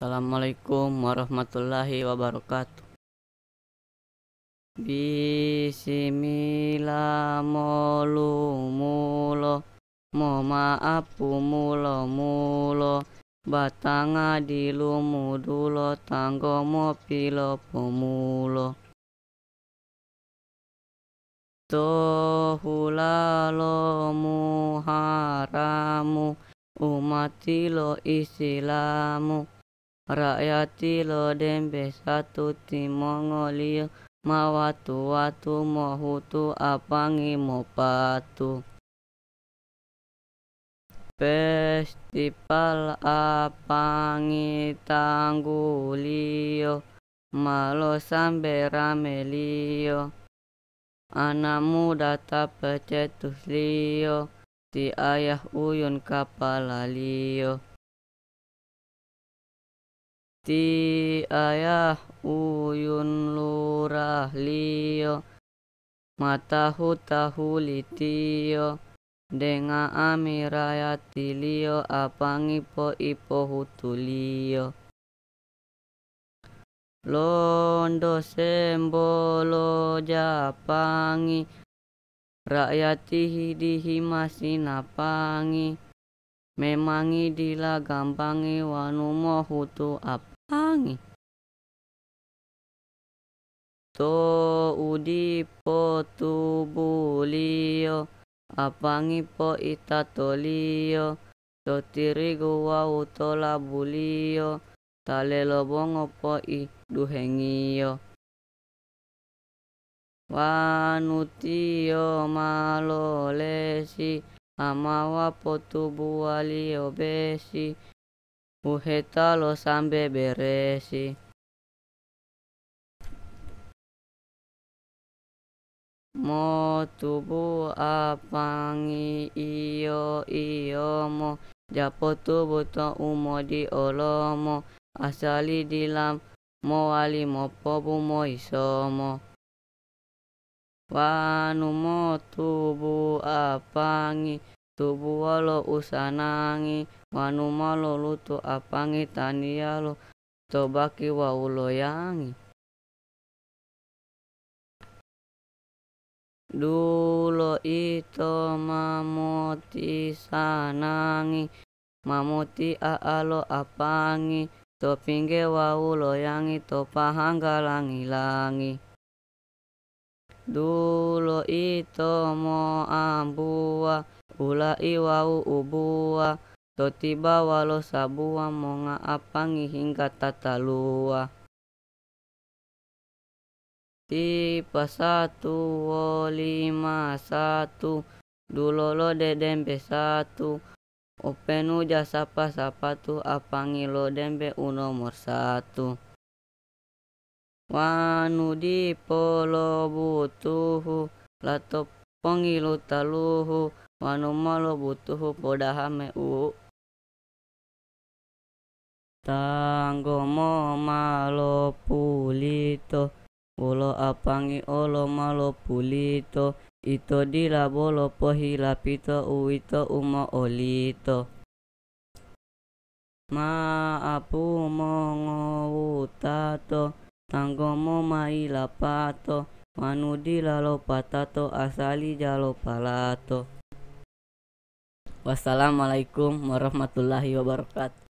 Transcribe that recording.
Assalamualaikum warahmatullahi wabarakatuh. Bismillahirrahmanirrahim molu mulo mo maapu mulo mulo batanga dilumu dulo tanggo mo pilo lo tohulalo muharamu umatilo isilamu rakyati lodembe satu timongolio mawatu watu mohutu apangi mopatu festival apangi tanggulio malo sambe ramelio anak muda tak pecetus lio ti ayah uyun kapala lio ti ayah uyun lurah liyo matahu tahu litiyo denga amiraya tiliyo apangi po ipo hutuliyo londo sembolo japangi rakyati hidihi masinapangi memangi dila gampangi wanu apangi. To udi po tubulio, apangi po itatolio, tolio, to tirigu bulio, tale lobongo po i duhengio. Wanutio malolesi, Amawa potu buali obesi, uheta lo sambe beresi mo tubu apangi iyo iyomo japo tubu to umo di olomo asali dilam mo wali mo pobu mo isomo Wanu mo tubu apangi tubu walo usanangi wanu malo lutu apangi tanialo tobaki wa uloyangi Dulo ito mamoti sanangi mamoti aalo apangi topingge wa uloyangi topahanggalangi langi dulu itu mo ambua ula iwau ubua tiba walo sabua monga apangi hingga tatalua Di pasatu wo lima satu dulu lo dedembe satu openu jasa apa sapa tu apangi lo dembe nomor satu butuhu lato latopongilu taluhu wanuma butuhu podahame u mo malo pulito Bolo apangi olo malo pulito Ito di labolo pohilapito uito umo olito Ma apu mongo utato tangomo mai la manudi lalo patato asali jalo palato wassalamualaikum warahmatullahi wabarakatuh